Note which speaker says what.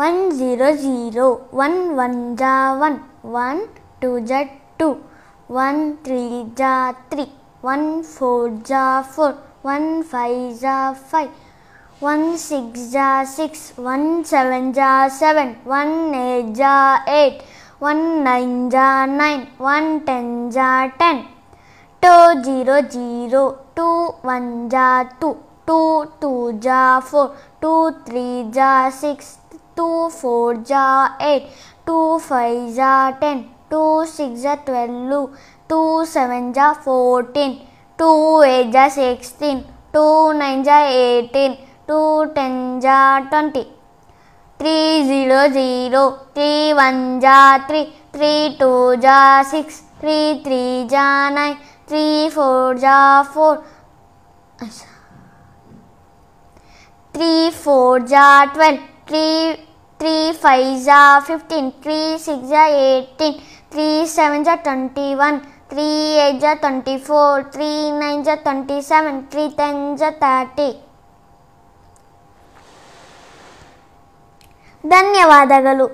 Speaker 1: One zero zero, one one ja one, one two ja two, one three ja three, one four ja four, one five ja five, one six ja six, one seven ja seven, one eight ja eight, one nine ja nine, one ten ja ten. Two zero zero, two one ja two, two two ja four, two three ja six, two four ja eight, two five ja ten, two six ja twelve, two seven ja fourteen, two eight ja sixteen, two nine ja eighteen, two ten ja twenty. Three zero zero, three one ja three, three two ja six, three three ja nine, three four ja four. Three four ja twelve, three five జా fifteen three six జా eighteen three seven జా twenty one three eight జా twenty four three nine జా twenty seven three ten జా thirty ధన్యవాదాలు